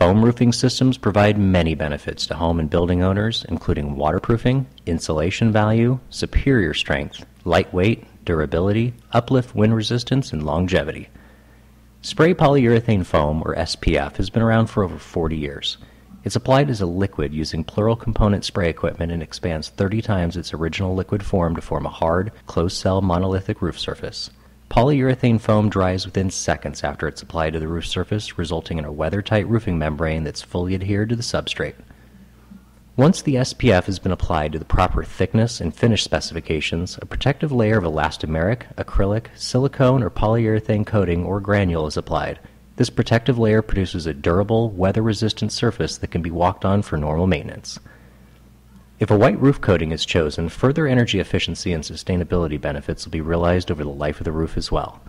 Foam roofing systems provide many benefits to home and building owners, including waterproofing, insulation value, superior strength, lightweight, durability, uplift wind resistance, and longevity. Spray polyurethane foam, or SPF, has been around for over 40 years. It's applied as a liquid using plural component spray equipment and expands 30 times its original liquid form to form a hard, closed cell monolithic roof surface. Polyurethane foam dries within seconds after it's applied to the roof surface, resulting in a weather-tight roofing membrane that's fully adhered to the substrate. Once the SPF has been applied to the proper thickness and finish specifications, a protective layer of elastomeric, acrylic, silicone, or polyurethane coating or granule is applied. This protective layer produces a durable, weather-resistant surface that can be walked on for normal maintenance. If a white roof coating is chosen, further energy efficiency and sustainability benefits will be realized over the life of the roof as well.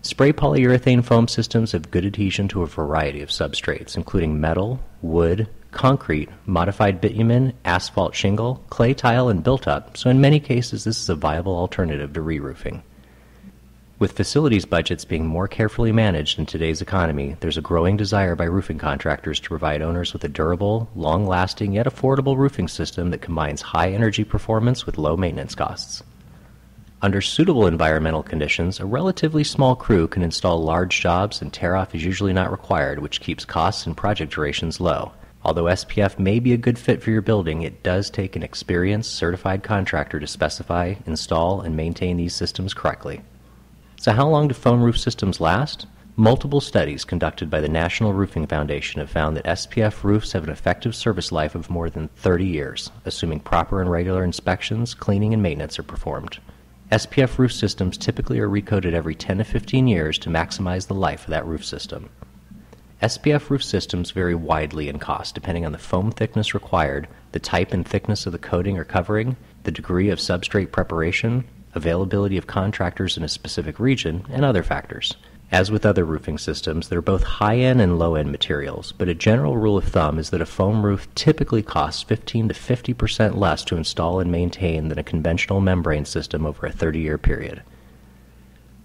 Spray polyurethane foam systems have good adhesion to a variety of substrates, including metal, wood, concrete, modified bitumen, asphalt shingle, clay tile, and built up, so in many cases this is a viable alternative to re roofing. With facilities budgets being more carefully managed in today's economy, there's a growing desire by roofing contractors to provide owners with a durable, long lasting, yet affordable roofing system that combines high energy performance with low maintenance costs. Under suitable environmental conditions, a relatively small crew can install large jobs and tear off is usually not required, which keeps costs and project durations low. Although SPF may be a good fit for your building, it does take an experienced, certified contractor to specify, install, and maintain these systems correctly. So, how long do foam roof systems last? Multiple studies conducted by the National Roofing Foundation have found that SPF roofs have an effective service life of more than 30 years, assuming proper and regular inspections, cleaning, and maintenance are performed. SPF roof systems typically are recoded every 10 to 15 years to maximize the life of that roof system. SPF roof systems vary widely in cost depending on the foam thickness required, the type and thickness of the coating or covering, the degree of substrate preparation, availability of contractors in a specific region, and other factors. As with other roofing systems, there are both high end and low end materials, but a general rule of thumb is that a foam roof typically costs 15 to 50% less to install and maintain than a conventional membrane system over a 30 year period.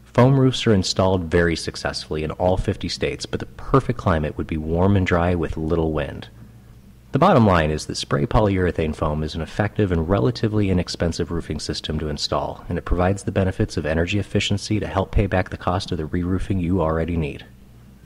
Foam roofs are installed very successfully in all 50 states, but the perfect climate would be warm and dry with little wind. The bottom line is that spray polyurethane foam is an effective and relatively inexpensive roofing system to install, and it provides the benefits of energy efficiency to help pay back the cost of the re-roofing you already need.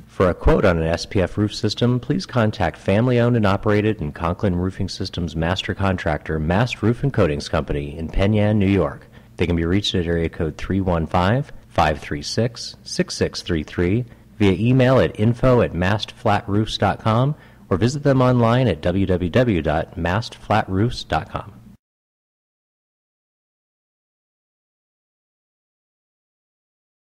For a quote on an SPF roof system, please contact family owned and operated and Conklin Roofing Systems master contractor, Mast Roof and Coatings Company in Penyan, New York. They can be reached at area code 315 536 6633 via email at info at mastflatroofs.com or visit them online at www.mastflatroofs.com.